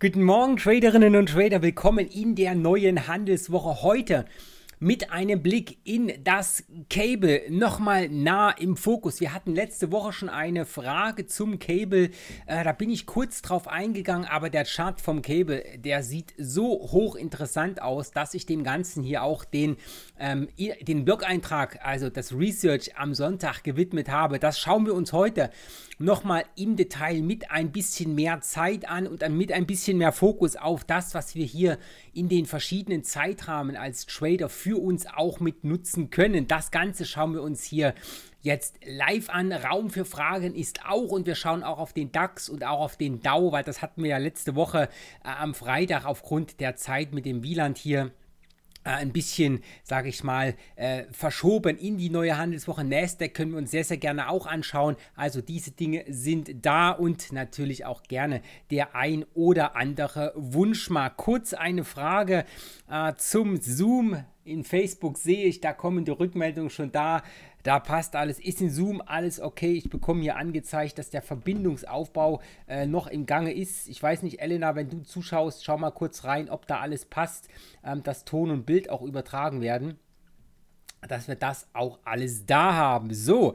Guten Morgen, Traderinnen und Trader. Willkommen in der neuen Handelswoche heute. Mit einem Blick in das Cable nochmal nah im Fokus. Wir hatten letzte Woche schon eine Frage zum Cable. Äh, da bin ich kurz drauf eingegangen, aber der Chart vom Cable, der sieht so hochinteressant aus, dass ich dem Ganzen hier auch den, ähm, den Blog-Eintrag, also das Research am Sonntag gewidmet habe. Das schauen wir uns heute an nochmal im Detail mit ein bisschen mehr Zeit an und dann mit ein bisschen mehr Fokus auf das, was wir hier in den verschiedenen Zeitrahmen als Trader für uns auch mit nutzen können. Das Ganze schauen wir uns hier jetzt live an. Raum für Fragen ist auch und wir schauen auch auf den DAX und auch auf den DAO, weil das hatten wir ja letzte Woche äh, am Freitag aufgrund der Zeit mit dem Wieland hier äh, ein bisschen, sage ich mal, äh, verschoben in die neue Handelswoche. Nasdaq können wir uns sehr, sehr gerne auch anschauen. Also diese Dinge sind da und natürlich auch gerne der ein oder andere Wunsch mal. Kurz eine Frage äh, zum Zoom. In Facebook sehe ich, da kommen die Rückmeldungen schon da. Da passt alles, ist in Zoom alles okay. Ich bekomme hier angezeigt, dass der Verbindungsaufbau äh, noch im Gange ist. Ich weiß nicht, Elena, wenn du zuschaust, schau mal kurz rein, ob da alles passt, ähm, dass Ton und Bild auch übertragen werden dass wir das auch alles da haben. So,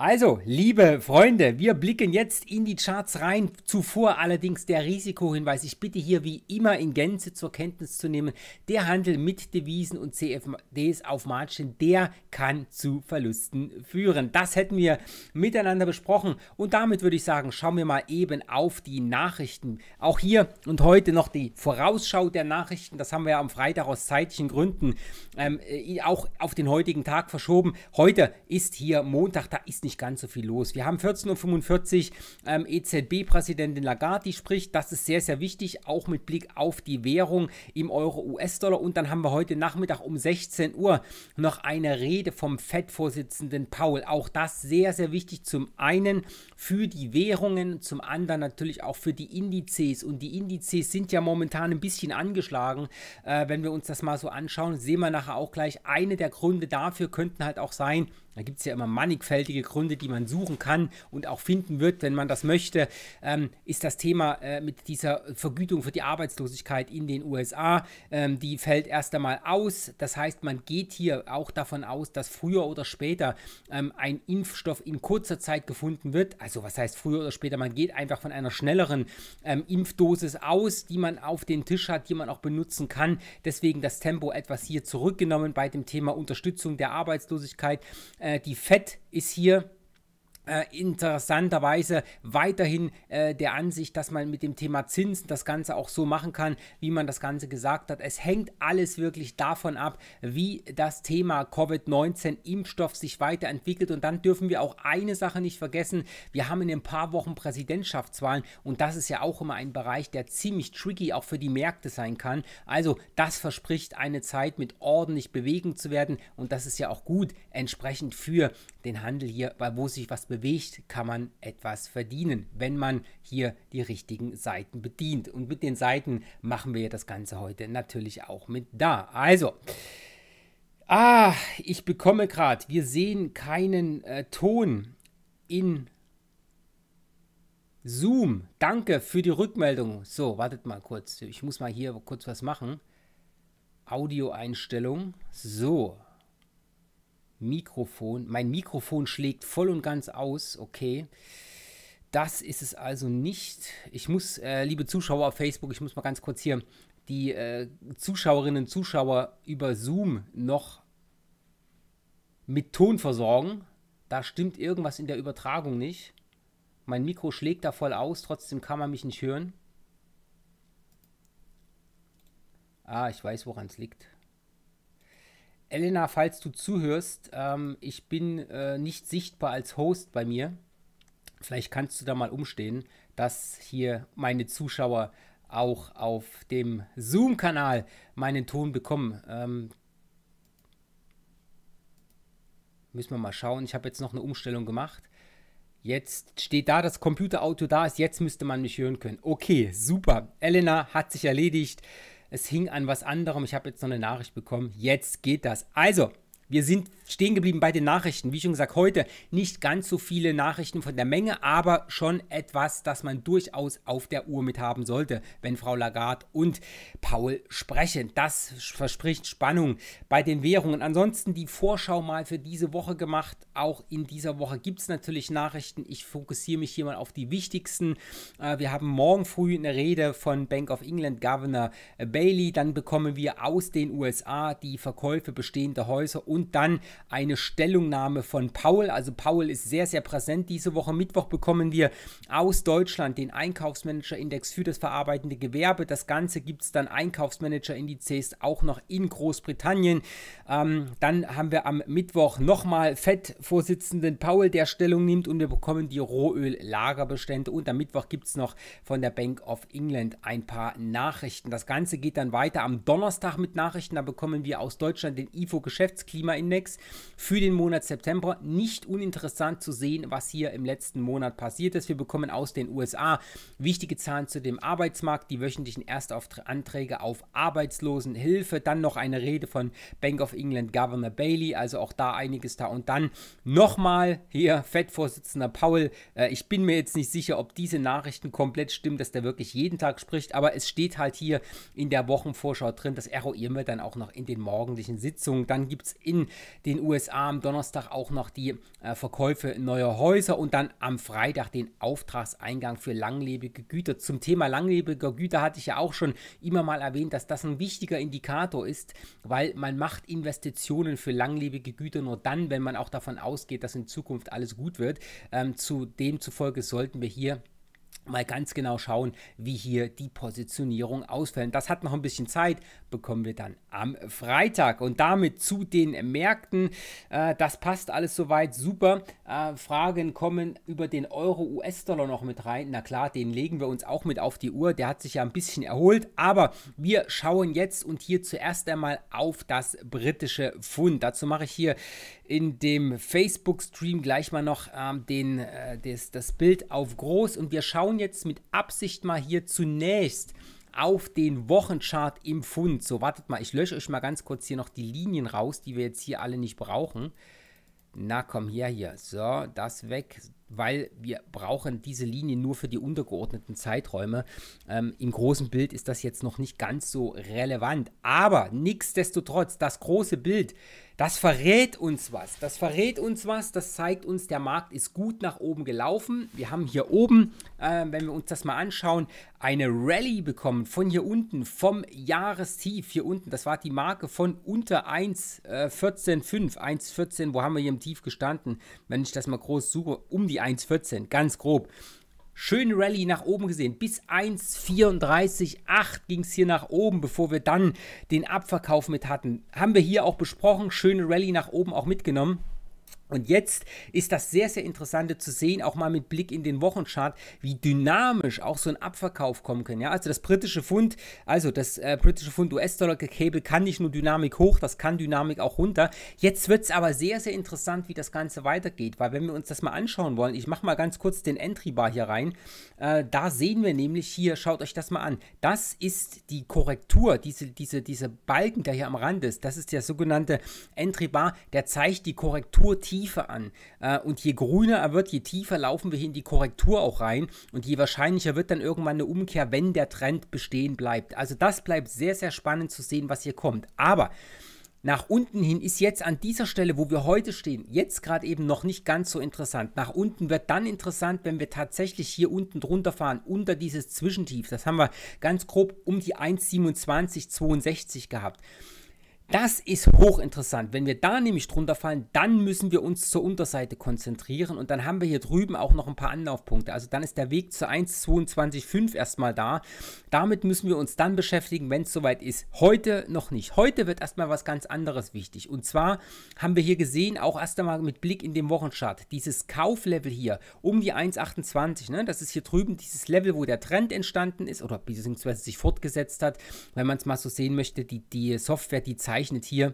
also, liebe Freunde, wir blicken jetzt in die Charts rein. Zuvor allerdings der Risikohinweis. Ich bitte hier wie immer in Gänze zur Kenntnis zu nehmen, der Handel mit Devisen und CFDs auf Margin, der kann zu Verlusten führen. Das hätten wir miteinander besprochen. Und damit würde ich sagen, schauen wir mal eben auf die Nachrichten. Auch hier und heute noch die Vorausschau der Nachrichten. Das haben wir ja am Freitag aus zeitlichen Gründen ähm, äh, auch auf den heutigen Tag verschoben. Heute ist hier Montag, da ist nicht nicht ganz so viel los. Wir haben 14.45 Uhr ähm, EZB-Präsidentin Lagarde, die spricht. Das ist sehr, sehr wichtig, auch mit Blick auf die Währung im Euro-US-Dollar. Und dann haben wir heute Nachmittag um 16 Uhr noch eine Rede vom FED-Vorsitzenden Paul. Auch das sehr, sehr wichtig. Zum einen für die Währungen, zum anderen natürlich auch für die Indizes. Und die Indizes sind ja momentan ein bisschen angeschlagen. Äh, wenn wir uns das mal so anschauen, sehen wir nachher auch gleich. Eine der Gründe dafür könnten halt auch sein, da gibt es ja immer mannigfältige Gründe, die man suchen kann und auch finden wird, wenn man das möchte. Ähm, ist das Thema äh, mit dieser Vergütung für die Arbeitslosigkeit in den USA, ähm, die fällt erst einmal aus. Das heißt, man geht hier auch davon aus, dass früher oder später ähm, ein Impfstoff in kurzer Zeit gefunden wird. Also was heißt früher oder später? Man geht einfach von einer schnelleren ähm, Impfdosis aus, die man auf den Tisch hat, die man auch benutzen kann. Deswegen das Tempo etwas hier zurückgenommen bei dem Thema Unterstützung der Arbeitslosigkeit. Äh, äh, die FED ist hier äh, interessanterweise weiterhin äh, der Ansicht, dass man mit dem Thema Zinsen das Ganze auch so machen kann, wie man das Ganze gesagt hat. Es hängt alles wirklich davon ab, wie das Thema Covid-19-Impfstoff sich weiterentwickelt. Und dann dürfen wir auch eine Sache nicht vergessen. Wir haben in ein paar Wochen Präsidentschaftswahlen und das ist ja auch immer ein Bereich, der ziemlich tricky auch für die Märkte sein kann. Also das verspricht eine Zeit mit ordentlich bewegen zu werden und das ist ja auch gut entsprechend für den Handel hier, weil wo sich was bewegt, kann man etwas verdienen, wenn man hier die richtigen Seiten bedient. Und mit den Seiten machen wir das Ganze heute natürlich auch mit da. Also, ah, ich bekomme gerade, wir sehen keinen äh, Ton in Zoom. Danke für die Rückmeldung. So, wartet mal kurz. Ich muss mal hier kurz was machen. Audioeinstellung. So, Mikrofon. Mein Mikrofon schlägt voll und ganz aus, okay. Das ist es also nicht. Ich muss, äh, liebe Zuschauer auf Facebook, ich muss mal ganz kurz hier die äh, Zuschauerinnen und Zuschauer über Zoom noch mit Ton versorgen. Da stimmt irgendwas in der Übertragung nicht. Mein Mikro schlägt da voll aus, trotzdem kann man mich nicht hören. Ah, ich weiß, woran es liegt. Elena, falls du zuhörst, ähm, ich bin äh, nicht sichtbar als Host bei mir. Vielleicht kannst du da mal umstehen, dass hier meine Zuschauer auch auf dem Zoom-Kanal meinen Ton bekommen. Ähm, müssen wir mal schauen. Ich habe jetzt noch eine Umstellung gemacht. Jetzt steht da, das Computerauto da ist. Jetzt müsste man mich hören können. Okay, super. Elena hat sich erledigt es hing an was anderem. Ich habe jetzt noch eine Nachricht bekommen. Jetzt geht das. Also, wir sind stehen geblieben bei den Nachrichten. Wie schon gesagt, heute nicht ganz so viele Nachrichten von der Menge, aber schon etwas, das man durchaus auf der Uhr mit haben sollte, wenn Frau Lagarde und Paul sprechen. Das verspricht Spannung bei den Währungen. Ansonsten die Vorschau mal für diese Woche gemacht. Auch in dieser Woche gibt es natürlich Nachrichten. Ich fokussiere mich hier mal auf die wichtigsten. Äh, wir haben morgen früh eine Rede von Bank of England Governor Bailey. Dann bekommen wir aus den USA die Verkäufe bestehender Häuser und und dann eine Stellungnahme von Paul. Also Paul ist sehr, sehr präsent. Diese Woche Mittwoch bekommen wir aus Deutschland den Einkaufsmanager-Index für das verarbeitende Gewerbe. Das Ganze gibt es dann Einkaufsmanager-Indizes auch noch in Großbritannien. Ähm, dann haben wir am Mittwoch nochmal FED-Vorsitzenden Paul, der Stellung nimmt und wir bekommen die Rohöl-Lagerbestände. Und am Mittwoch gibt es noch von der Bank of England ein paar Nachrichten. Das Ganze geht dann weiter am Donnerstag mit Nachrichten. Da bekommen wir aus Deutschland den IFO-Geschäftsklima Klimaindex für den Monat September. Nicht uninteressant zu sehen, was hier im letzten Monat passiert ist. Wir bekommen aus den USA wichtige Zahlen zu dem Arbeitsmarkt, die wöchentlichen Erstanträge auf Arbeitslosenhilfe, dann noch eine Rede von Bank of England Governor Bailey, also auch da einiges da und dann nochmal hier FED-Vorsitzender Paul. Äh, ich bin mir jetzt nicht sicher, ob diese Nachrichten komplett stimmen, dass der wirklich jeden Tag spricht, aber es steht halt hier in der Wochenvorschau drin. Das eruieren wir dann auch noch in den morgendlichen Sitzungen. Dann gibt es in in den USA am Donnerstag auch noch die äh, Verkäufe neuer Häuser und dann am Freitag den Auftragseingang für langlebige Güter. Zum Thema langlebiger Güter hatte ich ja auch schon immer mal erwähnt, dass das ein wichtiger Indikator ist, weil man macht Investitionen für langlebige Güter nur dann, wenn man auch davon ausgeht, dass in Zukunft alles gut wird. Ähm, zu demzufolge sollten wir hier mal ganz genau schauen, wie hier die Positionierung ausfällt. Das hat noch ein bisschen Zeit, bekommen wir dann am Freitag. Und damit zu den Märkten. Äh, das passt alles soweit super. Äh, Fragen kommen über den Euro-US-Dollar noch mit rein. Na klar, den legen wir uns auch mit auf die Uhr. Der hat sich ja ein bisschen erholt. Aber wir schauen jetzt und hier zuerst einmal auf das britische Pfund. Dazu mache ich hier in dem Facebook-Stream gleich mal noch ähm, den, äh, des, das Bild auf groß und wir schauen schauen jetzt mit Absicht mal hier zunächst auf den Wochenchart im Fund. So, wartet mal, ich lösche euch mal ganz kurz hier noch die Linien raus, die wir jetzt hier alle nicht brauchen. Na komm her hier. So, das weg, weil wir brauchen diese Linie nur für die untergeordneten Zeiträume. Ähm, Im großen Bild ist das jetzt noch nicht ganz so relevant. Aber nichtsdestotrotz, das große Bild das verrät uns was. Das verrät uns was. Das zeigt uns, der Markt ist gut nach oben gelaufen. Wir haben hier oben, äh, wenn wir uns das mal anschauen, eine Rallye bekommen von hier unten, vom Jahrestief hier unten. Das war die Marke von unter 1,14,5, äh, 1,14. Wo haben wir hier im Tief gestanden? Wenn ich das mal groß suche, um die 1,14, ganz grob schöne Rallye nach oben gesehen. Bis 1,34,8 ging es hier nach oben, bevor wir dann den Abverkauf mit hatten. Haben wir hier auch besprochen. Schöne Rallye nach oben auch mitgenommen. Und jetzt ist das sehr, sehr interessante zu sehen, auch mal mit Blick in den Wochenchart, wie dynamisch auch so ein Abverkauf kommen kann. Ja, also das britische Pfund, also das äh, britische Pfund US-Dollar-Cable kann nicht nur Dynamik hoch, das kann Dynamik auch runter. Jetzt wird es aber sehr, sehr interessant, wie das Ganze weitergeht, weil wenn wir uns das mal anschauen wollen, ich mache mal ganz kurz den Entry-Bar hier rein, äh, da sehen wir nämlich hier, schaut euch das mal an, das ist die Korrektur, diese, diese, diese Balken, der hier am Rand ist, das ist der sogenannte Entry-Bar, der zeigt die Korrektur tief tiefer an. Äh, und je grüner er wird, je tiefer laufen wir hier in die Korrektur auch rein und je wahrscheinlicher wird dann irgendwann eine Umkehr, wenn der Trend bestehen bleibt. Also das bleibt sehr, sehr spannend zu sehen, was hier kommt. Aber nach unten hin ist jetzt an dieser Stelle, wo wir heute stehen, jetzt gerade eben noch nicht ganz so interessant. Nach unten wird dann interessant, wenn wir tatsächlich hier unten drunter fahren, unter dieses Zwischentief. Das haben wir ganz grob um die 1,2762 gehabt. Das ist hochinteressant. Wenn wir da nämlich drunter fallen, dann müssen wir uns zur Unterseite konzentrieren und dann haben wir hier drüben auch noch ein paar Anlaufpunkte. Also dann ist der Weg zu 1,22,5 erstmal da. Damit müssen wir uns dann beschäftigen, wenn es soweit ist. Heute noch nicht. Heute wird erstmal was ganz anderes wichtig. Und zwar haben wir hier gesehen, auch erst einmal mit Blick in den Wochenchart, dieses Kauflevel hier um die 1,28. Ne? Das ist hier drüben dieses Level, wo der Trend entstanden ist oder beziehungsweise sich fortgesetzt hat. Wenn man es mal so sehen möchte, die, die Software, die zeigt, zeichnet hier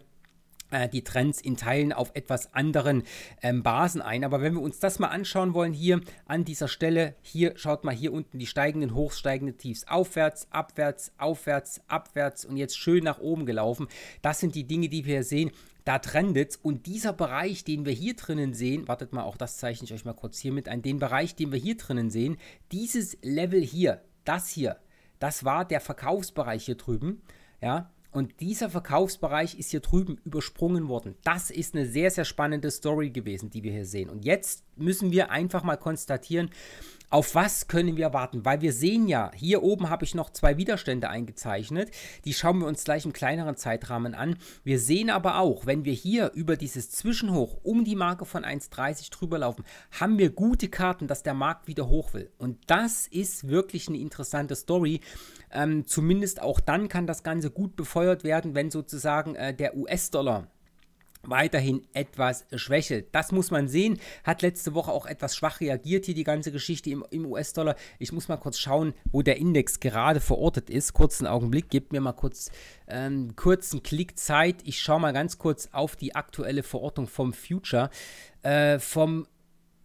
äh, die Trends in Teilen auf etwas anderen ähm, Basen ein. Aber wenn wir uns das mal anschauen wollen, hier an dieser Stelle, hier schaut mal hier unten die steigenden Hochs, steigende Tiefs, aufwärts, abwärts, aufwärts, abwärts und jetzt schön nach oben gelaufen. Das sind die Dinge, die wir hier sehen. Da trendet und dieser Bereich, den wir hier drinnen sehen, wartet mal, auch das zeichne ich euch mal kurz hier mit ein, den Bereich, den wir hier drinnen sehen, dieses Level hier, das hier, das war der Verkaufsbereich hier drüben, ja, und dieser Verkaufsbereich ist hier drüben übersprungen worden. Das ist eine sehr, sehr spannende Story gewesen, die wir hier sehen. Und jetzt müssen wir einfach mal konstatieren, auf was können wir warten? Weil wir sehen ja, hier oben habe ich noch zwei Widerstände eingezeichnet. Die schauen wir uns gleich im kleineren Zeitrahmen an. Wir sehen aber auch, wenn wir hier über dieses Zwischenhoch um die Marke von 1,30 drüber laufen, haben wir gute Karten, dass der Markt wieder hoch will. Und das ist wirklich eine interessante Story. Ähm, zumindest auch dann kann das Ganze gut befeuert werden, wenn sozusagen äh, der US-Dollar weiterhin etwas schwächelt. Das muss man sehen. Hat letzte Woche auch etwas schwach reagiert hier die ganze Geschichte im, im US-Dollar. Ich muss mal kurz schauen, wo der Index gerade verortet ist. Kurzen Augenblick, gebt mir mal kurz ähm, kurzen Klick Zeit. Ich schaue mal ganz kurz auf die aktuelle Verortung vom Future, äh, vom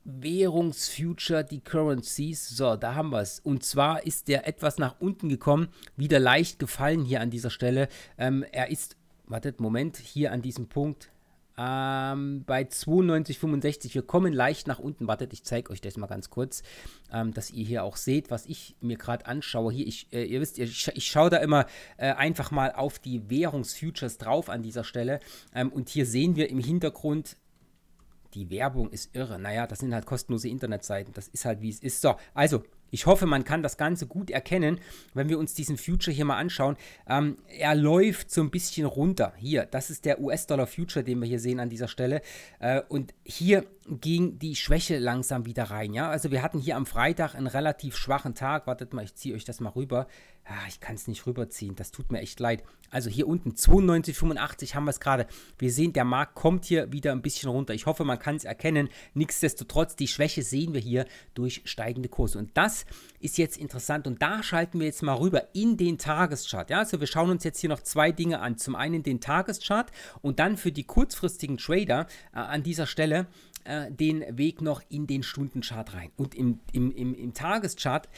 Währungsfuture, die Currencies. So, da haben wir es. Und zwar ist der etwas nach unten gekommen, wieder leicht gefallen hier an dieser Stelle. Ähm, er ist, wartet, Moment, hier an diesem Punkt ähm, bei 92,65. Wir kommen leicht nach unten. Wartet, ich zeige euch das mal ganz kurz, ähm, dass ihr hier auch seht, was ich mir gerade anschaue. Hier, ich, äh, ihr wisst, ich, ich schaue da immer äh, einfach mal auf die Währungsfutures drauf an dieser Stelle. Ähm, und hier sehen wir im Hintergrund die Werbung ist irre. Naja, das sind halt kostenlose Internetseiten. Das ist halt, wie es ist. So, also ich hoffe, man kann das Ganze gut erkennen, wenn wir uns diesen Future hier mal anschauen. Ähm, er läuft so ein bisschen runter. Hier, das ist der US-Dollar-Future, den wir hier sehen an dieser Stelle. Äh, und hier ging die Schwäche langsam wieder rein. Ja? Also wir hatten hier am Freitag einen relativ schwachen Tag. Wartet mal, ich ziehe euch das mal rüber. Ah, ich kann es nicht rüberziehen. Das tut mir echt leid. Also hier unten 92,85 haben wir es gerade. Wir sehen, der Markt kommt hier wieder ein bisschen runter. Ich hoffe, man kann es erkennen. Nichtsdestotrotz, die Schwäche sehen wir hier durch steigende Kurse. Und das ist jetzt interessant. Und da schalten wir jetzt mal rüber in den Tageschart. Ja, also wir schauen uns jetzt hier noch zwei Dinge an. Zum einen den Tageschart und dann für die kurzfristigen Trader äh, an dieser Stelle äh, den Weg noch in den Stundenchart rein. Und im, im, im, im Tageschart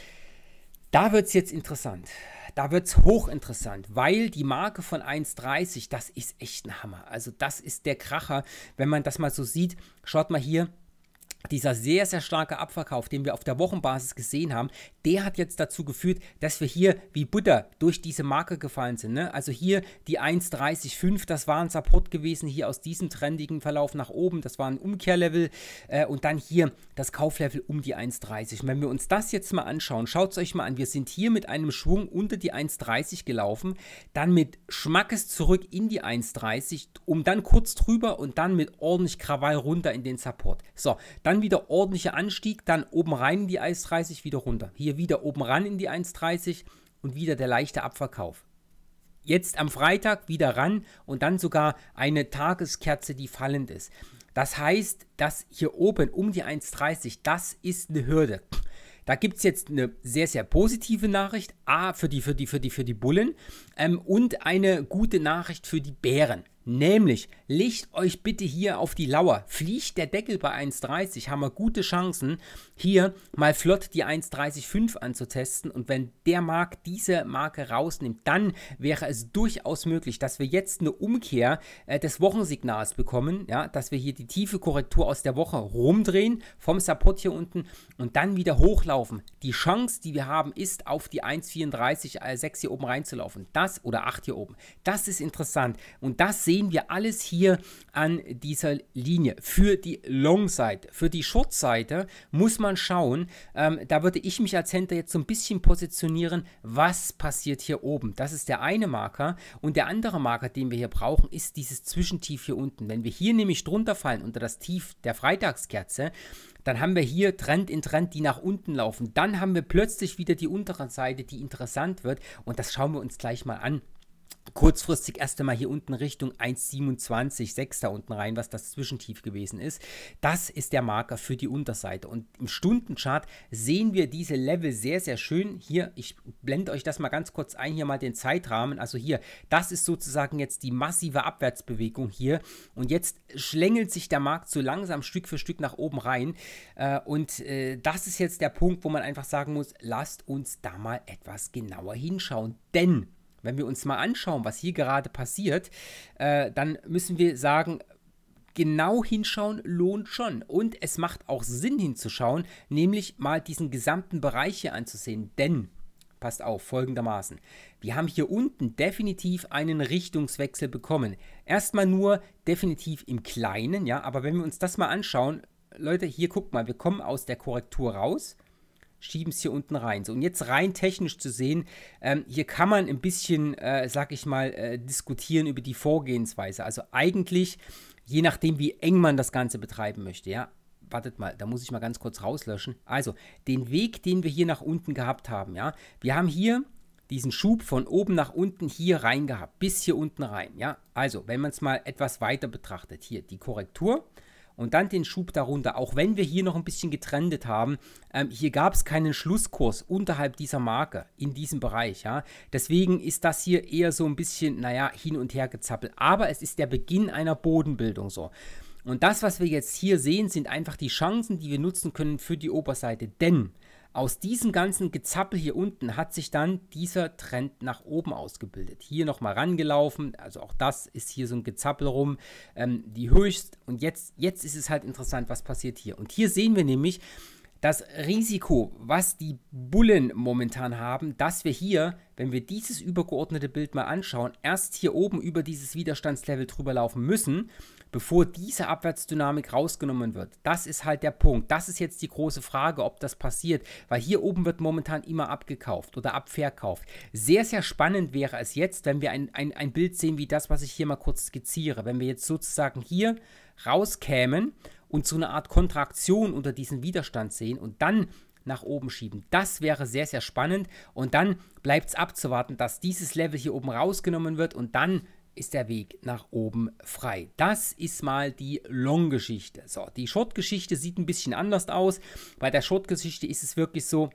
da wird es jetzt interessant. Da wird es hochinteressant, weil die Marke von 1,30, das ist echt ein Hammer. Also das ist der Kracher. Wenn man das mal so sieht, schaut mal hier, dieser sehr, sehr starke Abverkauf, den wir auf der Wochenbasis gesehen haben, der hat jetzt dazu geführt, dass wir hier wie Butter durch diese Marke gefallen sind. Ne? Also hier die 1,30,5, das war ein Support gewesen, hier aus diesem trendigen Verlauf nach oben, das war ein Umkehrlevel äh, und dann hier das Kauflevel um die 1,30. Wenn wir uns das jetzt mal anschauen, schaut es euch mal an, wir sind hier mit einem Schwung unter die 1,30 gelaufen, dann mit Schmackes zurück in die 1,30, um dann kurz drüber und dann mit ordentlich Krawall runter in den Support. So, dann dann wieder ordentlicher Anstieg, dann oben rein in die 1,30, wieder runter. Hier wieder oben ran in die 1,30 und wieder der leichte Abverkauf. Jetzt am Freitag wieder ran und dann sogar eine Tageskerze, die fallend ist. Das heißt, dass hier oben um die 1,30, das ist eine Hürde. Da gibt es jetzt eine sehr, sehr positive Nachricht. A für die, für die, für die, für die Bullen ähm, und eine gute Nachricht für die Bären. Nämlich, legt euch bitte hier auf die Lauer. Fliegt der Deckel bei 1,30, haben wir gute Chancen, hier mal flott die 1,30,5 anzutesten. Und wenn der Markt diese Marke rausnimmt, dann wäre es durchaus möglich, dass wir jetzt eine Umkehr äh, des Wochensignals bekommen, ja, dass wir hier die tiefe Korrektur aus der Woche rumdrehen vom Support hier unten und dann wieder hochlaufen. Die Chance, die wir haben, ist auf die 1,34, äh, 6 hier oben reinzulaufen. Das oder 8 hier oben. Das ist interessant. Und das sehen wir alles hier hier an dieser Linie. Für die Long-Seite, für die Short-Seite muss man schauen, ähm, da würde ich mich als Händler jetzt so ein bisschen positionieren, was passiert hier oben. Das ist der eine Marker und der andere Marker, den wir hier brauchen, ist dieses Zwischentief hier unten. Wenn wir hier nämlich drunter fallen, unter das Tief der Freitagskerze, dann haben wir hier Trend in Trend, die nach unten laufen. Dann haben wir plötzlich wieder die untere Seite, die interessant wird. Und das schauen wir uns gleich mal an kurzfristig erst einmal hier unten Richtung 1,27, 6 da unten rein, was das Zwischentief gewesen ist. Das ist der Marker für die Unterseite. Und im Stundenchart sehen wir diese Level sehr, sehr schön. Hier, ich blende euch das mal ganz kurz ein, hier mal den Zeitrahmen. Also hier, das ist sozusagen jetzt die massive Abwärtsbewegung hier. Und jetzt schlängelt sich der Markt so langsam Stück für Stück nach oben rein. Äh, und äh, das ist jetzt der Punkt, wo man einfach sagen muss, lasst uns da mal etwas genauer hinschauen. Denn wenn wir uns mal anschauen, was hier gerade passiert, äh, dann müssen wir sagen, genau hinschauen lohnt schon. Und es macht auch Sinn hinzuschauen, nämlich mal diesen gesamten Bereich hier anzusehen. Denn, passt auf, folgendermaßen. Wir haben hier unten definitiv einen Richtungswechsel bekommen. Erstmal nur definitiv im Kleinen, ja, aber wenn wir uns das mal anschauen, Leute, hier guckt mal, wir kommen aus der Korrektur raus schieben es hier unten rein. So, und jetzt rein technisch zu sehen, ähm, hier kann man ein bisschen, äh, sag ich mal, äh, diskutieren über die Vorgehensweise. Also eigentlich, je nachdem, wie eng man das Ganze betreiben möchte, ja. Wartet mal, da muss ich mal ganz kurz rauslöschen. Also, den Weg, den wir hier nach unten gehabt haben, ja. Wir haben hier diesen Schub von oben nach unten hier rein gehabt, bis hier unten rein, ja. Also, wenn man es mal etwas weiter betrachtet, hier die Korrektur, und dann den Schub darunter. Auch wenn wir hier noch ein bisschen getrendet haben, ähm, hier gab es keinen Schlusskurs unterhalb dieser Marke in diesem Bereich. Ja? Deswegen ist das hier eher so ein bisschen, naja, hin und her gezappelt. Aber es ist der Beginn einer Bodenbildung so. Und das, was wir jetzt hier sehen, sind einfach die Chancen, die wir nutzen können für die Oberseite. Denn aus diesem ganzen Gezappel hier unten hat sich dann dieser Trend nach oben ausgebildet. Hier nochmal rangelaufen, also auch das ist hier so ein Gezappel rum, ähm, die höchst. Und jetzt, jetzt ist es halt interessant, was passiert hier. Und hier sehen wir nämlich das Risiko, was die Bullen momentan haben, dass wir hier, wenn wir dieses übergeordnete Bild mal anschauen, erst hier oben über dieses Widerstandslevel drüber laufen müssen bevor diese Abwärtsdynamik rausgenommen wird. Das ist halt der Punkt. Das ist jetzt die große Frage, ob das passiert, weil hier oben wird momentan immer abgekauft oder abverkauft. Sehr, sehr spannend wäre es jetzt, wenn wir ein, ein, ein Bild sehen wie das, was ich hier mal kurz skizziere. Wenn wir jetzt sozusagen hier rauskämen und so eine Art Kontraktion unter diesen Widerstand sehen und dann nach oben schieben. Das wäre sehr, sehr spannend und dann bleibt es abzuwarten, dass dieses Level hier oben rausgenommen wird und dann ist der Weg nach oben frei. Das ist mal die Long-Geschichte. So, die Short-Geschichte sieht ein bisschen anders aus. Bei der Short-Geschichte ist es wirklich so,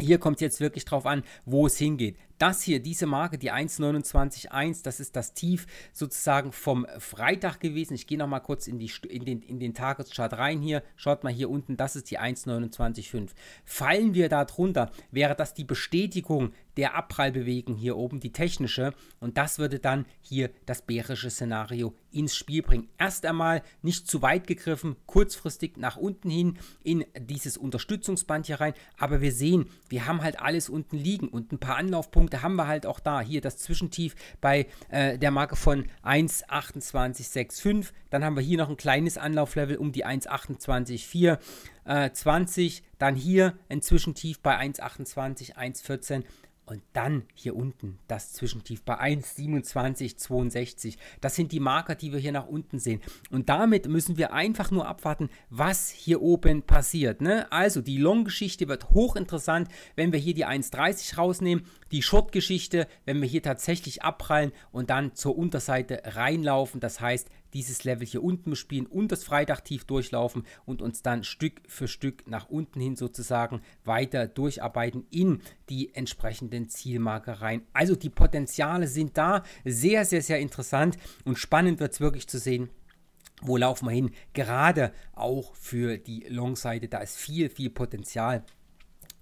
hier kommt es jetzt wirklich drauf an, wo es hingeht. Das hier, diese Marke, die 1,29,1, das ist das Tief sozusagen vom Freitag gewesen. Ich gehe nochmal kurz in, die, in, den, in den Tageschart rein hier. Schaut mal hier unten, das ist die 1,29,5. Fallen wir da drunter, wäre das die Bestätigung der Abprallbewegung hier oben, die technische. Und das würde dann hier das bärische Szenario ins Spiel bringen. Erst einmal nicht zu weit gegriffen, kurzfristig nach unten hin in dieses Unterstützungsband hier rein. Aber wir sehen, wir haben halt alles unten liegen und ein paar Anlaufpunkte haben wir halt auch da. Hier das Zwischentief bei äh, der Marke von 1,2865. Dann haben wir hier noch ein kleines Anlauflevel um die 1,284. 20, äh, dann hier ein Zwischentief bei 1,28, 1,14 und dann hier unten das Zwischentief bei 1,2762. Das sind die Marker, die wir hier nach unten sehen. Und damit müssen wir einfach nur abwarten, was hier oben passiert. Ne? Also die Long-Geschichte wird hochinteressant, wenn wir hier die 1,30 rausnehmen. Die Short-Geschichte, wenn wir hier tatsächlich abprallen und dann zur Unterseite reinlaufen. Das heißt, dieses Level hier unten bespielen und das Freitag-Tief durchlaufen und uns dann Stück für Stück nach unten hin sozusagen weiter durcharbeiten in die entsprechenden Zielmarke rein. Also die Potenziale sind da, sehr, sehr, sehr interessant und spannend wird es wirklich zu sehen, wo laufen wir hin? Gerade auch für die Long-Seite, da ist viel, viel Potenzial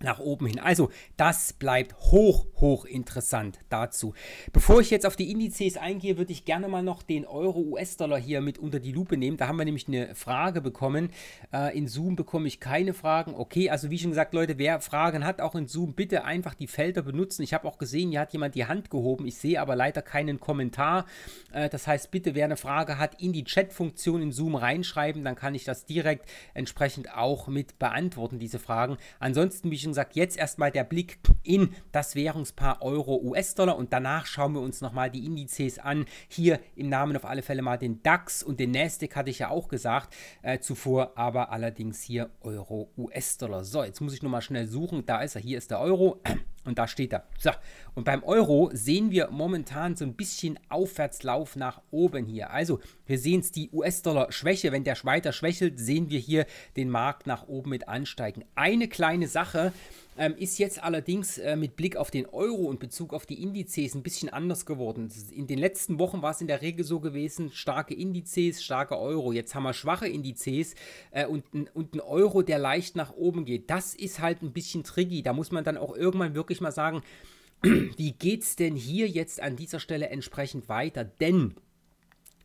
nach oben hin. Also das bleibt hoch, hoch interessant dazu. Bevor ich jetzt auf die Indizes eingehe, würde ich gerne mal noch den Euro-US-Dollar hier mit unter die Lupe nehmen. Da haben wir nämlich eine Frage bekommen. Äh, in Zoom bekomme ich keine Fragen. Okay, also wie schon gesagt, Leute, wer Fragen hat, auch in Zoom, bitte einfach die Felder benutzen. Ich habe auch gesehen, hier hat jemand die Hand gehoben. Ich sehe aber leider keinen Kommentar. Äh, das heißt, bitte, wer eine Frage hat, in die Chat-Funktion in Zoom reinschreiben. Dann kann ich das direkt entsprechend auch mit beantworten, diese Fragen. Ansonsten, wie schon Überraschung sagt, jetzt erstmal der Blick in das Währungspaar Euro-US-Dollar und danach schauen wir uns nochmal die Indizes an. Hier im Namen auf alle Fälle mal den DAX und den Nasdaq hatte ich ja auch gesagt, äh, zuvor aber allerdings hier Euro-US-Dollar. So, jetzt muss ich nochmal schnell suchen, da ist er, hier ist der Euro. Und da steht er. So, und beim Euro sehen wir momentan so ein bisschen Aufwärtslauf nach oben hier. Also wir sehen es, die US-Dollar-Schwäche, wenn der weiter schwächelt, sehen wir hier den Markt nach oben mit ansteigen. Eine kleine Sache, ähm, ist jetzt allerdings äh, mit Blick auf den Euro und Bezug auf die Indizes ein bisschen anders geworden. In den letzten Wochen war es in der Regel so gewesen, starke Indizes, starke Euro. Jetzt haben wir schwache Indizes äh, und, und einen Euro, der leicht nach oben geht. Das ist halt ein bisschen tricky. Da muss man dann auch irgendwann wirklich mal sagen, wie geht es denn hier jetzt an dieser Stelle entsprechend weiter? Denn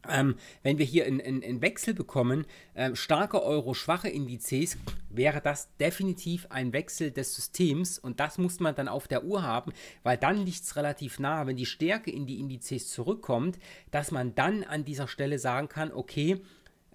ähm, wenn wir hier einen Wechsel bekommen, äh, starke Euro, schwache Indizes, wäre das definitiv ein Wechsel des Systems und das muss man dann auf der Uhr haben, weil dann liegt es relativ nah, wenn die Stärke in die Indizes zurückkommt, dass man dann an dieser Stelle sagen kann, okay,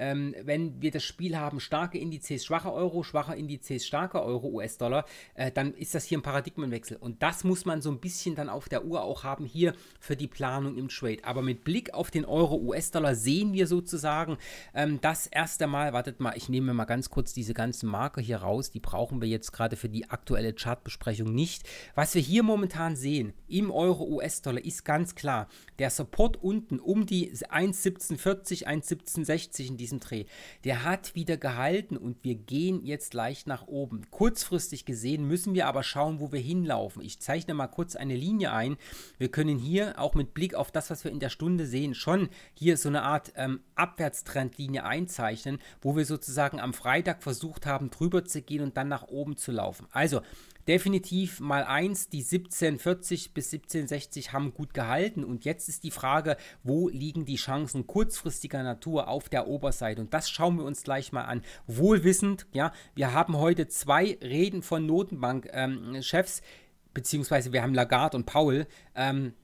ähm, wenn wir das Spiel haben, starke Indizes, schwache Euro, schwache Indizes, starke Euro, US-Dollar, äh, dann ist das hier ein Paradigmenwechsel. Und das muss man so ein bisschen dann auf der Uhr auch haben hier für die Planung im Trade. Aber mit Blick auf den Euro, US-Dollar sehen wir sozusagen ähm, das erste Mal, wartet mal, ich nehme mal ganz kurz diese ganzen Marke hier raus, die brauchen wir jetzt gerade für die aktuelle Chartbesprechung nicht. Was wir hier momentan sehen im Euro, US-Dollar ist ganz klar, der Support unten um die 1,1740, 1,1760 in diesem diesen Dreh. Der hat wieder gehalten und wir gehen jetzt leicht nach oben. Kurzfristig gesehen müssen wir aber schauen, wo wir hinlaufen. Ich zeichne mal kurz eine Linie ein. Wir können hier auch mit Blick auf das, was wir in der Stunde sehen, schon hier so eine Art ähm, Abwärtstrendlinie einzeichnen, wo wir sozusagen am Freitag versucht haben, drüber zu gehen und dann nach oben zu laufen. Also definitiv mal eins, die 1740 bis 1760 haben gut gehalten. Und jetzt ist die Frage, wo liegen die Chancen kurzfristiger Natur auf der Oberseite? Und das schauen wir uns gleich mal an. Wohlwissend, ja, wir haben heute zwei Reden von Notenbankchefs, ähm, beziehungsweise wir haben Lagarde und Paul. Ähm,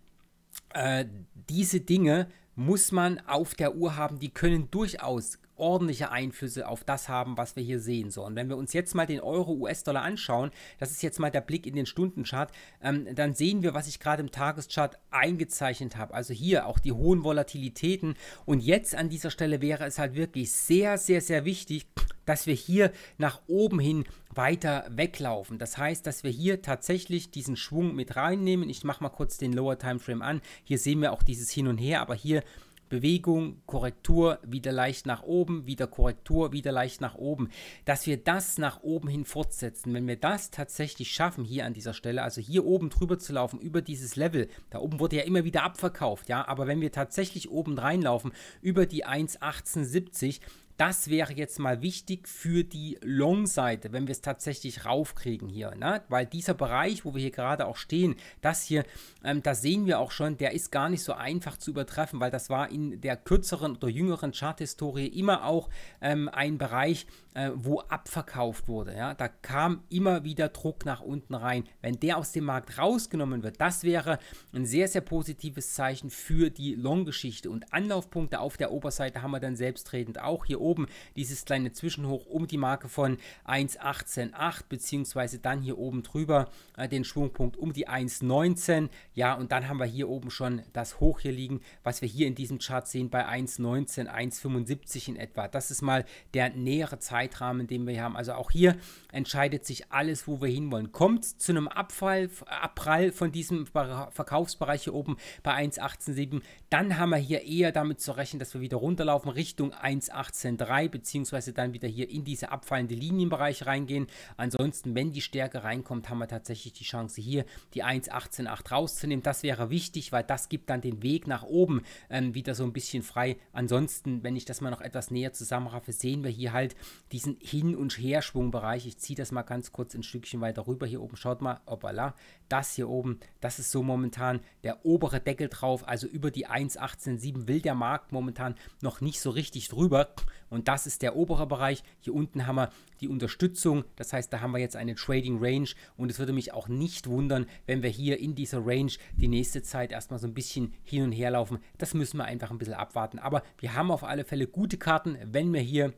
äh, diese Dinge muss man auf der Uhr haben, die können durchaus ordentliche Einflüsse auf das haben, was wir hier sehen. sollen. wenn wir uns jetzt mal den Euro-US-Dollar anschauen, das ist jetzt mal der Blick in den Stundenchart, ähm, dann sehen wir, was ich gerade im Tageschart eingezeichnet habe. Also hier auch die hohen Volatilitäten. Und jetzt an dieser Stelle wäre es halt wirklich sehr, sehr, sehr wichtig, dass wir hier nach oben hin weiter weglaufen. Das heißt, dass wir hier tatsächlich diesen Schwung mit reinnehmen. Ich mache mal kurz den Lower Timeframe an. Hier sehen wir auch dieses Hin und Her, aber hier Bewegung, Korrektur, wieder leicht nach oben, wieder Korrektur, wieder leicht nach oben, dass wir das nach oben hin fortsetzen. Wenn wir das tatsächlich schaffen, hier an dieser Stelle, also hier oben drüber zu laufen, über dieses Level, da oben wurde ja immer wieder abverkauft, ja, aber wenn wir tatsächlich oben reinlaufen, über die 1,1870, das wäre jetzt mal wichtig für die Long-Seite, wenn wir es tatsächlich raufkriegen hier. Ne? Weil dieser Bereich, wo wir hier gerade auch stehen, das hier, ähm, da sehen wir auch schon, der ist gar nicht so einfach zu übertreffen, weil das war in der kürzeren oder jüngeren Chart-Historie immer auch ähm, ein Bereich, äh, wo abverkauft wurde. Ja? Da kam immer wieder Druck nach unten rein. Wenn der aus dem Markt rausgenommen wird, das wäre ein sehr, sehr positives Zeichen für die Long-Geschichte. Und Anlaufpunkte auf der Oberseite haben wir dann selbstredend auch hier oben dieses kleine Zwischenhoch um die Marke von 1,188 beziehungsweise dann hier oben drüber äh, den Schwungpunkt um die 1,19. Ja, und dann haben wir hier oben schon das Hoch hier liegen, was wir hier in diesem Chart sehen bei 1,19, 1,75 in etwa. Das ist mal der nähere Zeitraum Zeitrahmen, den wir hier haben. Also auch hier entscheidet sich alles, wo wir hinwollen. Kommt zu einem Abfall, Abprall von diesem Verkaufsbereich hier oben bei 1,187, dann haben wir hier eher damit zu rechnen, dass wir wieder runterlaufen Richtung 1,183 beziehungsweise dann wieder hier in diese abfallende Linienbereich reingehen. Ansonsten, wenn die Stärke reinkommt, haben wir tatsächlich die Chance hier die 1,188 rauszunehmen. Das wäre wichtig, weil das gibt dann den Weg nach oben ähm, wieder so ein bisschen frei. Ansonsten, wenn ich das mal noch etwas näher zusammenraffe, sehen wir hier halt diesen Hin- und Herschwungbereich. Ich ziehe das mal ganz kurz ein Stückchen weiter rüber. Hier oben, schaut mal, opala, das hier oben, das ist so momentan der obere Deckel drauf. Also über die 1,187 will der Markt momentan noch nicht so richtig drüber. Und das ist der obere Bereich. Hier unten haben wir die Unterstützung. Das heißt, da haben wir jetzt eine Trading Range. Und es würde mich auch nicht wundern, wenn wir hier in dieser Range die nächste Zeit erstmal so ein bisschen hin und her laufen. Das müssen wir einfach ein bisschen abwarten. Aber wir haben auf alle Fälle gute Karten, wenn wir hier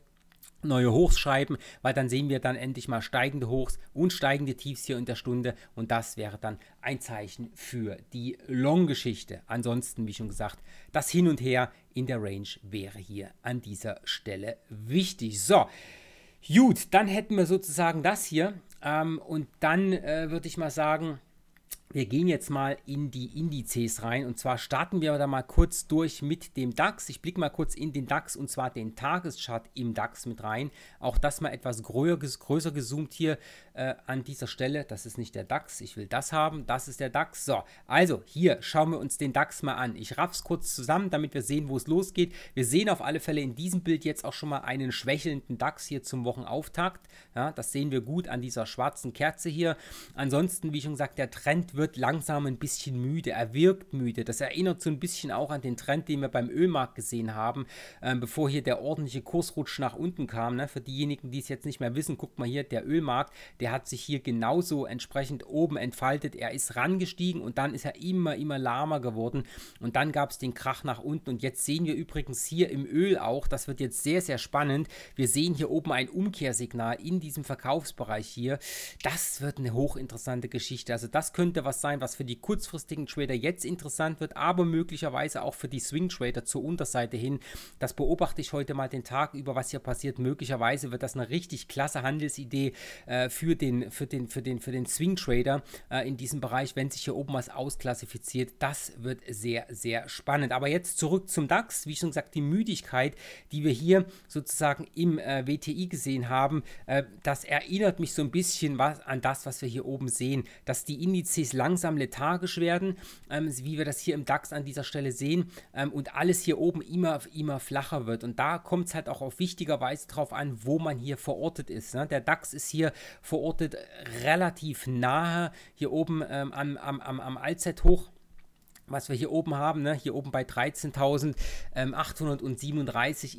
neue Hochs schreiben, weil dann sehen wir dann endlich mal steigende Hochs und steigende Tiefs hier in der Stunde und das wäre dann ein Zeichen für die Long-Geschichte. Ansonsten, wie schon gesagt, das Hin und Her in der Range wäre hier an dieser Stelle wichtig. So, gut, dann hätten wir sozusagen das hier ähm, und dann äh, würde ich mal sagen, wir gehen jetzt mal in die Indizes rein und zwar starten wir da mal kurz durch mit dem DAX. Ich blicke mal kurz in den DAX und zwar den Tageschart im DAX mit rein. Auch das mal etwas größer, größer gezoomt hier äh, an dieser Stelle. Das ist nicht der DAX, ich will das haben, das ist der DAX. So, also hier schauen wir uns den DAX mal an. Ich raff's kurz zusammen, damit wir sehen, wo es losgeht. Wir sehen auf alle Fälle in diesem Bild jetzt auch schon mal einen schwächelnden DAX hier zum Wochenauftakt. Ja, das sehen wir gut an dieser schwarzen Kerze hier. Ansonsten, wie schon gesagt, der Trend wird wird langsam ein bisschen müde, er wirkt müde. Das erinnert so ein bisschen auch an den Trend, den wir beim Ölmarkt gesehen haben, ähm, bevor hier der ordentliche Kursrutsch nach unten kam. Ne? Für diejenigen, die es jetzt nicht mehr wissen, guckt mal hier, der Ölmarkt, der hat sich hier genauso entsprechend oben entfaltet. Er ist rangestiegen und dann ist er immer, immer lahmer geworden und dann gab es den Krach nach unten und jetzt sehen wir übrigens hier im Öl auch, das wird jetzt sehr, sehr spannend. Wir sehen hier oben ein Umkehrsignal in diesem Verkaufsbereich hier. Das wird eine hochinteressante Geschichte. Also das könnte was was sein, was für die kurzfristigen Trader jetzt interessant wird, aber möglicherweise auch für die Swing Trader zur Unterseite hin. Das beobachte ich heute mal den Tag über, was hier passiert. Möglicherweise wird das eine richtig klasse Handelsidee äh, für den für den für den für den Swing Trader äh, in diesem Bereich, wenn sich hier oben was ausklassifiziert. Das wird sehr sehr spannend. Aber jetzt zurück zum DAX, wie schon gesagt, die Müdigkeit, die wir hier sozusagen im äh, WTI gesehen haben, äh, das erinnert mich so ein bisschen was an das, was wir hier oben sehen, dass die Indizes langsam lethargisch werden, ähm, wie wir das hier im DAX an dieser Stelle sehen, ähm, und alles hier oben immer, immer flacher wird. Und da kommt es halt auch auf wichtiger Weise drauf an, wo man hier verortet ist. Ne? Der DAX ist hier verortet relativ nahe, hier oben ähm, am, am, am, am Allzeithoch was wir hier oben haben, ne? hier oben bei 13.837 ähm,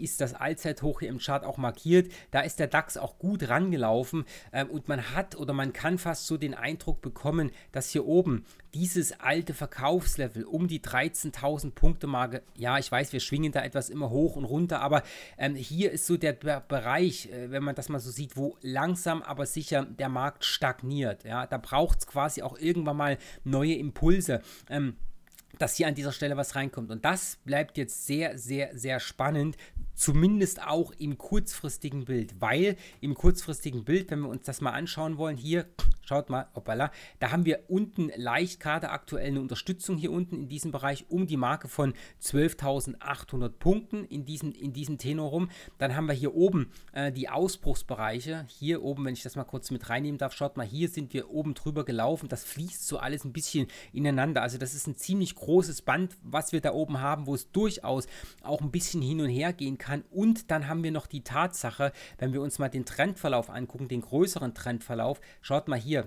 ist das Allzeithoch hier im Chart auch markiert. Da ist der DAX auch gut rangelaufen ähm, und man hat oder man kann fast so den Eindruck bekommen, dass hier oben dieses alte Verkaufslevel um die 13.000 Punkte Marke, ja, ich weiß, wir schwingen da etwas immer hoch und runter, aber ähm, hier ist so der Be Bereich, äh, wenn man das mal so sieht, wo langsam aber sicher der Markt stagniert. Ja, da braucht es quasi auch irgendwann mal neue Impulse. Ähm, dass hier an dieser Stelle was reinkommt. Und das bleibt jetzt sehr, sehr, sehr spannend, zumindest auch im kurzfristigen Bild, weil im kurzfristigen Bild, wenn wir uns das mal anschauen wollen, hier schaut mal, opala, da haben wir unten leicht gerade aktuell eine Unterstützung hier unten in diesem Bereich um die Marke von 12.800 Punkten in diesem, in diesem Tenor rum. Dann haben wir hier oben äh, die Ausbruchsbereiche. Hier oben, wenn ich das mal kurz mit reinnehmen darf, schaut mal, hier sind wir oben drüber gelaufen. Das fließt so alles ein bisschen ineinander. Also das ist ein ziemlich großes Band, was wir da oben haben, wo es durchaus auch ein bisschen hin und her gehen kann. Und dann haben wir noch die Tatsache, wenn wir uns mal den Trendverlauf angucken, den größeren Trendverlauf, schaut mal hier,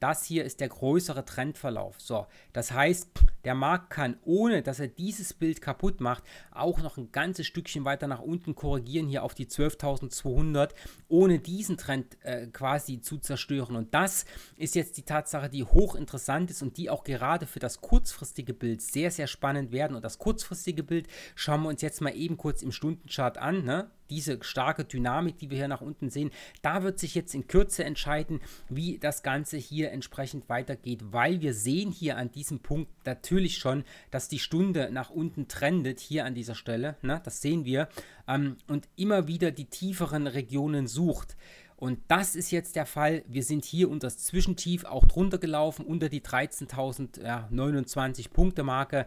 das hier ist der größere Trendverlauf. So, das heißt, der Markt kann, ohne dass er dieses Bild kaputt macht, auch noch ein ganzes Stückchen weiter nach unten korrigieren, hier auf die 12.200, ohne diesen Trend äh, quasi zu zerstören. Und das ist jetzt die Tatsache, die hochinteressant ist und die auch gerade für das kurzfristige Bild sehr, sehr spannend werden. Und das kurzfristige Bild schauen wir uns jetzt mal eben kurz im Stundenchart an. Ne? diese starke Dynamik, die wir hier nach unten sehen, da wird sich jetzt in Kürze entscheiden, wie das Ganze hier entsprechend weitergeht, weil wir sehen hier an diesem Punkt natürlich schon, dass die Stunde nach unten trendet, hier an dieser Stelle, ne? das sehen wir, ähm, und immer wieder die tieferen Regionen sucht. Und das ist jetzt der Fall. Wir sind hier unter das Zwischentief auch drunter gelaufen, unter die 13.029 Punkte Marke.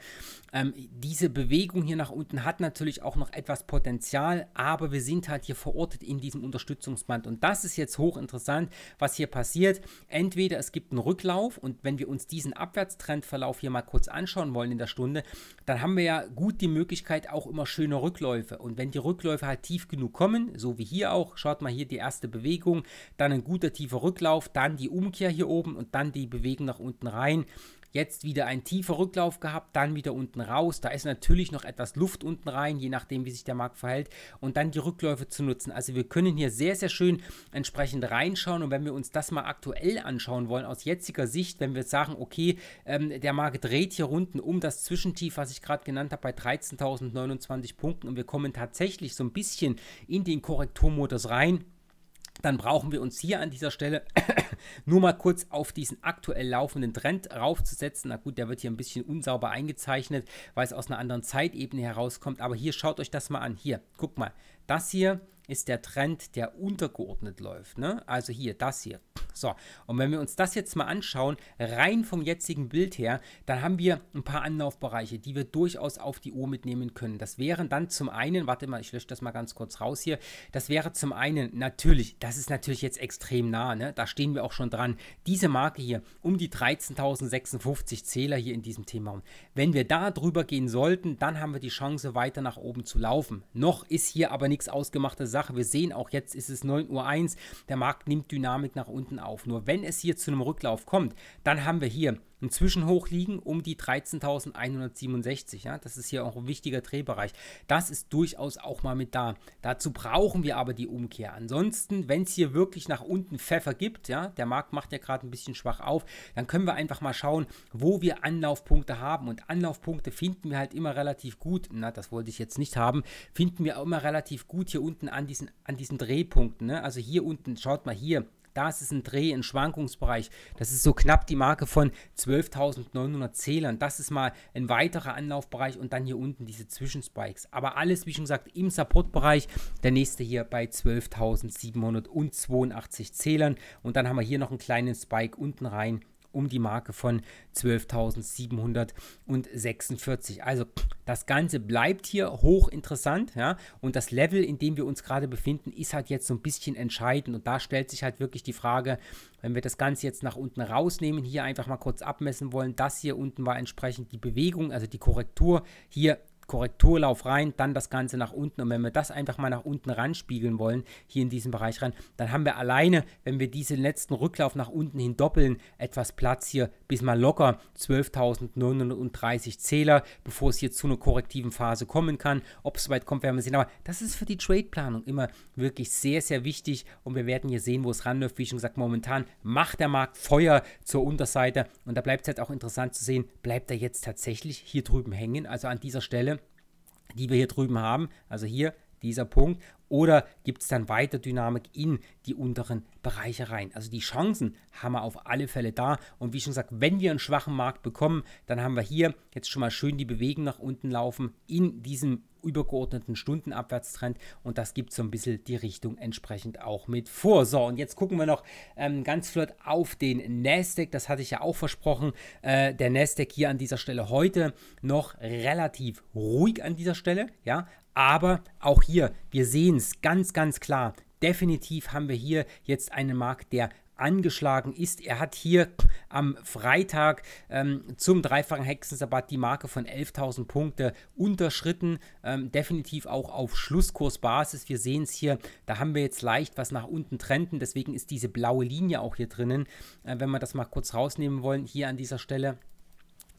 Ähm, diese Bewegung hier nach unten hat natürlich auch noch etwas Potenzial, aber wir sind halt hier verortet in diesem Unterstützungsband. Und das ist jetzt hochinteressant, was hier passiert. Entweder es gibt einen Rücklauf und wenn wir uns diesen Abwärtstrendverlauf hier mal kurz anschauen wollen in der Stunde, dann haben wir ja gut die Möglichkeit auch immer schöne Rückläufe. Und wenn die Rückläufe halt tief genug kommen, so wie hier auch, schaut mal hier die erste Bewegung Bewegung, dann ein guter tiefer Rücklauf, dann die Umkehr hier oben und dann die Bewegung nach unten rein. Jetzt wieder ein tiefer Rücklauf gehabt, dann wieder unten raus. Da ist natürlich noch etwas Luft unten rein, je nachdem, wie sich der Markt verhält. Und dann die Rückläufe zu nutzen. Also wir können hier sehr, sehr schön entsprechend reinschauen. Und wenn wir uns das mal aktuell anschauen wollen, aus jetziger Sicht, wenn wir sagen, okay, ähm, der Markt dreht hier unten um das Zwischentief, was ich gerade genannt habe, bei 13.029 Punkten. Und wir kommen tatsächlich so ein bisschen in den Korrekturmodus rein dann brauchen wir uns hier an dieser Stelle nur mal kurz auf diesen aktuell laufenden Trend raufzusetzen. Na gut, der wird hier ein bisschen unsauber eingezeichnet, weil es aus einer anderen Zeitebene herauskommt. Aber hier schaut euch das mal an. Hier, guck mal, das hier ist der Trend, der untergeordnet läuft. Ne? Also hier, das hier. So, und wenn wir uns das jetzt mal anschauen, rein vom jetzigen Bild her, dann haben wir ein paar Anlaufbereiche, die wir durchaus auf die Uhr mitnehmen können. Das wären dann zum einen, warte mal, ich lösche das mal ganz kurz raus hier, das wäre zum einen natürlich, das ist natürlich jetzt extrem nah, ne? da stehen wir auch schon dran, diese Marke hier, um die 13.056 Zähler hier in diesem Thema. Wenn wir da drüber gehen sollten, dann haben wir die Chance, weiter nach oben zu laufen. Noch ist hier aber nichts Ausgemachtes Sache. Wir sehen auch jetzt ist es 9.01 Uhr, der Markt nimmt Dynamik nach unten auf. Nur wenn es hier zu einem Rücklauf kommt, dann haben wir hier ein Zwischenhoch liegen um die 13.167. Ja? Das ist hier auch ein wichtiger Drehbereich. Das ist durchaus auch mal mit da. Dazu brauchen wir aber die Umkehr. Ansonsten, wenn es hier wirklich nach unten Pfeffer gibt, ja, der Markt macht ja gerade ein bisschen schwach auf, dann können wir einfach mal schauen, wo wir Anlaufpunkte haben. Und Anlaufpunkte finden wir halt immer relativ gut. Na, das wollte ich jetzt nicht haben. Finden wir auch immer relativ gut hier unten an an diesen, an diesen Drehpunkten. Ne? Also hier unten, schaut mal hier, da ist es ein Dreh, ein Schwankungsbereich. Das ist so knapp die Marke von 12.900 Zählern. Das ist mal ein weiterer Anlaufbereich und dann hier unten diese Zwischenspikes. Aber alles, wie schon gesagt, im Supportbereich. Der nächste hier bei 12.782 Zählern. Und dann haben wir hier noch einen kleinen Spike unten rein um die Marke von 12.746. Also das Ganze bleibt hier hochinteressant ja? und das Level, in dem wir uns gerade befinden, ist halt jetzt so ein bisschen entscheidend und da stellt sich halt wirklich die Frage, wenn wir das Ganze jetzt nach unten rausnehmen, hier einfach mal kurz abmessen wollen, das hier unten war entsprechend die Bewegung, also die Korrektur hier Korrekturlauf rein, dann das Ganze nach unten. Und wenn wir das einfach mal nach unten ran spiegeln wollen, hier in diesem Bereich ran, dann haben wir alleine, wenn wir diesen letzten Rücklauf nach unten hin doppeln, etwas Platz hier, bis mal locker 12.930 Zähler, bevor es hier zu einer korrektiven Phase kommen kann. Ob es weit kommt, werden wir sehen. Aber das ist für die Trade-Planung immer wirklich sehr, sehr wichtig. Und wir werden hier sehen, wo es ranläuft. Wie schon gesagt, momentan macht der Markt Feuer zur Unterseite. Und da bleibt es halt auch interessant zu sehen, bleibt er jetzt tatsächlich hier drüben hängen, also an dieser Stelle die wir hier drüben haben. Also hier dieser Punkt. Oder gibt es dann weiter Dynamik in die unteren Bereiche rein? Also die Chancen haben wir auf alle Fälle da. Und wie schon gesagt, wenn wir einen schwachen Markt bekommen, dann haben wir hier jetzt schon mal schön die Bewegung nach unten laufen in diesem übergeordneten Stundenabwärtstrend und das gibt so ein bisschen die Richtung entsprechend auch mit vor. So, und jetzt gucken wir noch ähm, ganz flott auf den Nasdaq, das hatte ich ja auch versprochen. Äh, der Nasdaq hier an dieser Stelle heute noch relativ ruhig an dieser Stelle, ja, aber auch hier, wir sehen es ganz, ganz klar. Definitiv haben wir hier jetzt einen Markt, der angeschlagen ist. Er hat hier am Freitag ähm, zum dreifachen Hexensabbat die Marke von 11.000 Punkte unterschritten. Ähm, definitiv auch auf Schlusskursbasis. Wir sehen es hier, da haben wir jetzt leicht was nach unten trenden. Deswegen ist diese blaue Linie auch hier drinnen. Äh, wenn wir das mal kurz rausnehmen wollen, hier an dieser Stelle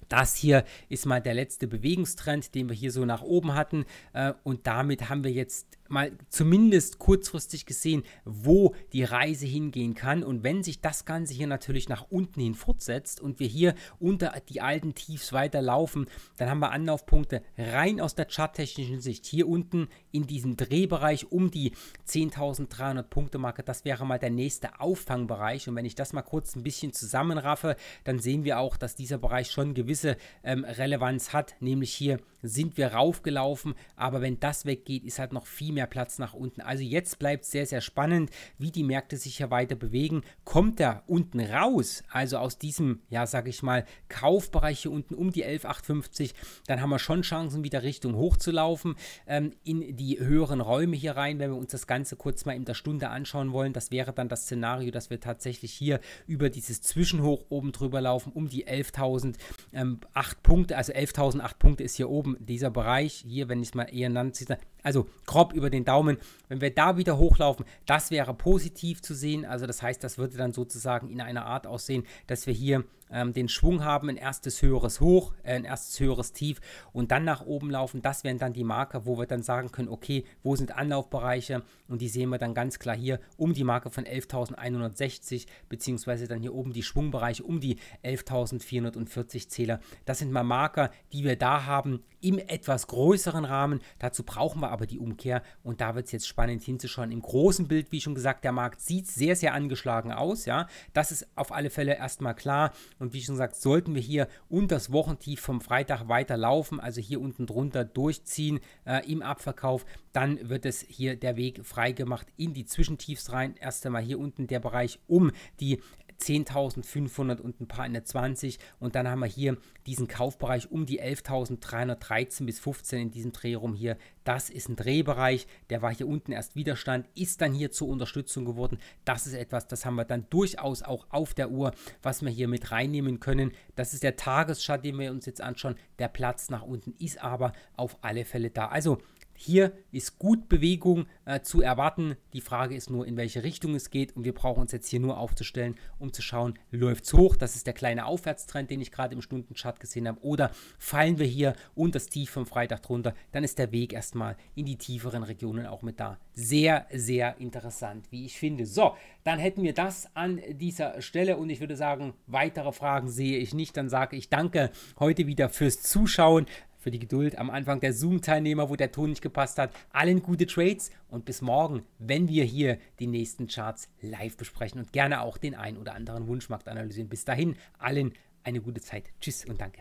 das hier ist mal der letzte Bewegungstrend, den wir hier so nach oben hatten. Äh, und damit haben wir jetzt mal zumindest kurzfristig gesehen, wo die Reise hingehen kann. Und wenn sich das Ganze hier natürlich nach unten hin fortsetzt und wir hier unter die alten Tiefs weiterlaufen, dann haben wir Anlaufpunkte rein aus der charttechnischen Sicht. Hier unten in diesem Drehbereich um die 10.300 Punkte Marke, das wäre mal der nächste Auffangbereich. Und wenn ich das mal kurz ein bisschen zusammenraffe, dann sehen wir auch, dass dieser Bereich schon gewisse ähm, Relevanz hat, nämlich hier sind wir raufgelaufen. Aber wenn das weggeht, ist halt noch viel mehr Platz nach unten. Also jetzt bleibt es sehr, sehr spannend, wie die Märkte sich hier weiter bewegen. Kommt er unten raus, also aus diesem, ja, sag ich mal, Kaufbereich hier unten um die 11,850, dann haben wir schon Chancen, wieder Richtung hoch zu laufen, ähm, in die höheren Räume hier rein. Wenn wir uns das Ganze kurz mal in der Stunde anschauen wollen, das wäre dann das Szenario, dass wir tatsächlich hier über dieses Zwischenhoch oben drüber laufen, um die 11.008 ähm, Punkte, also 11.008 Punkte ist hier oben dieser Bereich hier, wenn ich es mal eher nannte, also grob über den Daumen. Wenn wir da wieder hochlaufen, das wäre positiv zu sehen. Also das heißt, das würde dann sozusagen in einer Art aussehen, dass wir hier ähm, den Schwung haben, ein erstes höheres Hoch, äh, ein erstes höheres Tief und dann nach oben laufen. Das wären dann die Marker, wo wir dann sagen können, okay, wo sind Anlaufbereiche? Und die sehen wir dann ganz klar hier um die Marke von 11.160 beziehungsweise dann hier oben die Schwungbereiche um die 11.440 Zähler. Das sind mal Marker, die wir da haben im etwas größeren Rahmen. Dazu brauchen wir aber die Umkehr. Und da wird es jetzt spannend hinzuschauen. Im großen Bild, wie schon gesagt, der Markt sieht sehr, sehr angeschlagen aus. Ja, das ist auf alle Fälle erstmal klar. Und wie schon gesagt, sollten wir hier unter das Wochentief vom Freitag weiterlaufen, also hier unten drunter durchziehen äh, im Abverkauf, dann wird es hier der Weg freigemacht in die Zwischentiefs rein. Erst einmal hier unten der Bereich um die 10.500 und ein paar in der 20 und dann haben wir hier diesen Kaufbereich um die 11.313 bis 15 in diesem Drehraum hier. Das ist ein Drehbereich, der war hier unten erst Widerstand, ist dann hier zur Unterstützung geworden. Das ist etwas, das haben wir dann durchaus auch auf der Uhr, was wir hier mit reinnehmen können. Das ist der Tageschart, den wir uns jetzt anschauen. Der Platz nach unten ist aber auf alle Fälle da. Also hier ist gut Bewegung äh, zu erwarten. Die Frage ist nur, in welche Richtung es geht. Und wir brauchen uns jetzt hier nur aufzustellen, um zu schauen, läuft es hoch. Das ist der kleine Aufwärtstrend, den ich gerade im Stundenchart gesehen habe. Oder fallen wir hier und das Tief vom Freitag drunter. Dann ist der Weg erstmal in die tieferen Regionen auch mit da. Sehr, sehr interessant, wie ich finde. So, dann hätten wir das an dieser Stelle. Und ich würde sagen, weitere Fragen sehe ich nicht. Dann sage ich danke heute wieder fürs Zuschauen für die Geduld am Anfang der Zoom-Teilnehmer, wo der Ton nicht gepasst hat. Allen gute Trades und bis morgen, wenn wir hier die nächsten Charts live besprechen und gerne auch den ein oder anderen Wunschmarkt analysieren. Bis dahin, allen eine gute Zeit. Tschüss und danke.